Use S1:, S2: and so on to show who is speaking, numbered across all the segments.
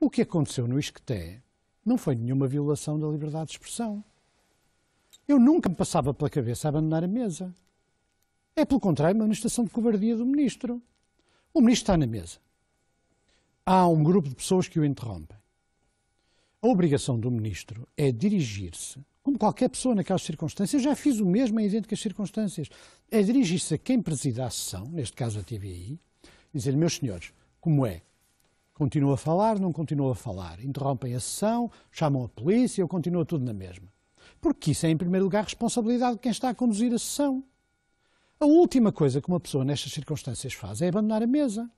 S1: O que aconteceu no Isqueté não foi nenhuma violação da liberdade de expressão. Eu nunca me passava pela cabeça abandonar a mesa. É, pelo contrário, uma manifestação de covardia do ministro. O ministro está na mesa. Há um grupo de pessoas que o interrompem. A obrigação do ministro é dirigir-se, como qualquer pessoa naquelas circunstâncias, eu já fiz o mesmo em idênticas circunstâncias, é dirigir-se a quem presida a sessão, neste caso a TVI, e dizer, meus senhores, como é Continua a falar, não continua a falar. Interrompem a sessão, chamam a polícia, eu continuo tudo na mesma. Porque isso é, em primeiro lugar, responsabilidade de quem está a conduzir a sessão. A última coisa que uma pessoa nestas circunstâncias faz é abandonar a mesa.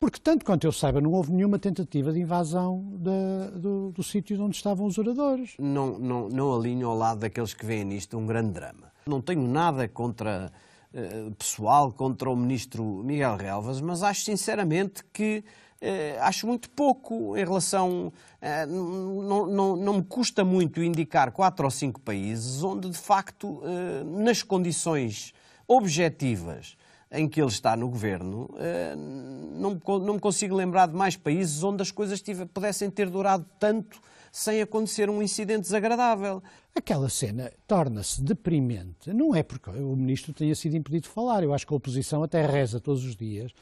S1: Porque, tanto quanto eu saiba, não houve nenhuma
S2: tentativa de invasão de, do, do sítio onde estavam os oradores. Não, não, não alinho ao lado daqueles que veem nisto um grande drama. Não tenho nada contra eh, pessoal contra o ministro Miguel Relvas, mas acho sinceramente que eh, acho muito pouco em relação. Eh, não, não, não, me custa muito indicar quatro ou cinco países onde, de facto, nas condições objetivas em que ele está no governo, eh, não, me consigo lembrar de mais países onde as coisas pudessem ter durado tanto sem acontecer um incidente desagradável.
S1: Aquela cena torna-se deprimente, não é porque o ministro tenha sido impedido de falar, eu acho que a oposição até reza todos os dias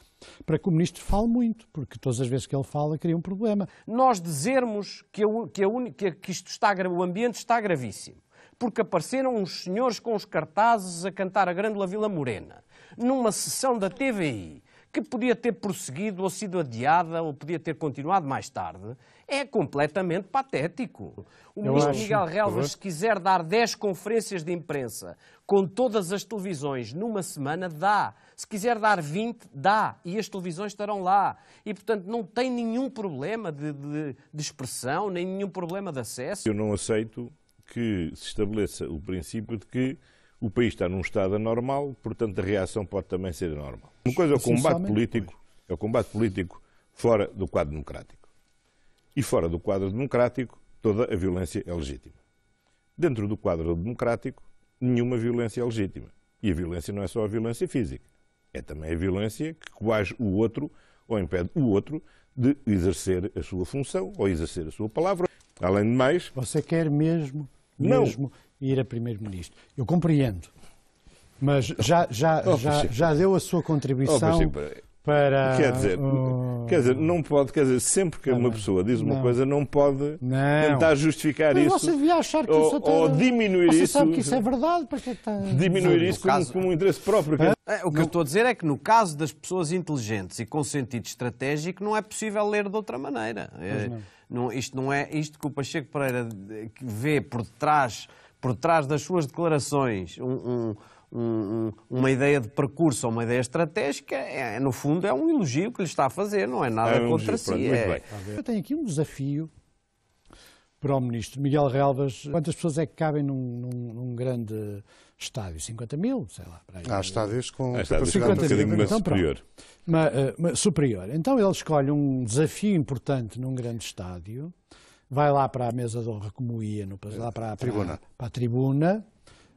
S1: para que o ministro fale muito, porque todas as vezes que ele fala cria
S2: um problema. Nós dizermos que, a, que, a, que isto está, o ambiente está gravíssimo porque apareceram uns senhores com os cartazes a cantar a grande Vila Morena, numa sessão da TVI, que podia ter prosseguido ou sido adiada ou podia ter continuado mais tarde, é completamente patético. O Eu ministro acho, Miguel Relvas, se quiser dar 10 conferências de imprensa com todas as televisões numa semana, dá. Se quiser dar 20, dá. E as televisões estarão lá. E, portanto, não tem nenhum problema de, de, de expressão, nem nenhum problema de acesso.
S3: Eu não aceito que se estabeleça o princípio de que o país está num estado anormal, portanto a reação pode também ser anormal. Uma coisa é o assim combate político, é o combate político fora do quadro democrático. E fora do quadro democrático, toda a violência é legítima. Dentro do quadro democrático, nenhuma violência é legítima. E a violência não é só a violência física, é também a violência que coage o outro ou impede o outro de exercer a sua função ou exercer a sua palavra. Além de mais. Você quer mesmo, mesmo
S1: não. ir a Primeiro-Ministro. Eu compreendo.
S3: Mas já, já, oh, já, já,
S1: deu a sua contribuição oh, para. Quer dizer, o... quer dizer,
S3: não pode, quer dizer, sempre que uma pessoa diz uma não. coisa, não pode não. tentar justificar mas isso. Você devia
S1: achar que ou, isso até... ou diminuir você isso. sabe que isso é verdade, porque está... Diminuir
S3: não, isso como, caso... como um interesse próprio. É, o que eu
S2: estou a dizer é que no caso das pessoas inteligentes e com sentido estratégico, não é possível ler de outra maneira. É, isto não é isto que o Pacheco Pereira eh, vê por trás, por trás das suas declarações. um, um um, uma ideia de percurso ou uma ideia estratégica, é, no fundo é um elogio que lhe está a fazer, não é, é nada é um contra elogio, si. É... Eu
S1: tenho aqui um desafio para o ministro Miguel Relvas. Quantas pessoas é que cabem num, num, num grande estádio? 50 mil, sei lá. Aí, Há estádios com Há estádios 50 um mil, então, superior. Mas, eh, superior. Então ele escolhe um desafio importante num grande estádio, vai lá para a mesa de honra como ia, no, eh, lá para, para, para a tribuna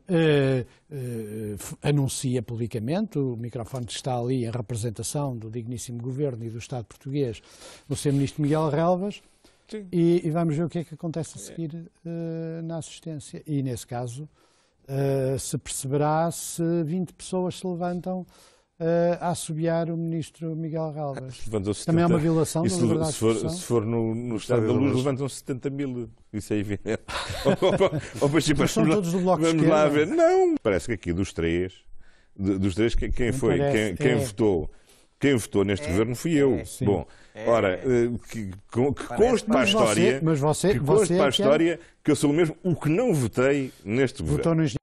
S1: eh, eh, eh, anuncia publicamente, o microfone que está ali em representação do digníssimo governo e do Estado português, do seu ministro Miguel Relvas, e, e, vamos ver o que é que acontece a seguir uh, na assistência. E nesse caso, uh, se perceberá se 20 pessoas se levantam uh, a assobiar o ministro Miguel Galvas. É, também é uma violação isso, da liberdade se for, de expressão.
S3: Se for no, no é Estado da Luz, levantam 70 mil. Isso é evidente. ou, são todos do Bloco Vamos lá ver. Não, parece que aqui dos três, dos três quem, foi, quem, quem é. votou quem votou neste é, governo fui eu. É, Bom, ora, eh, que, que, conste para a história, mas você, mas você, que conste para a história que eu sou o mesmo o que não votei neste votou governo.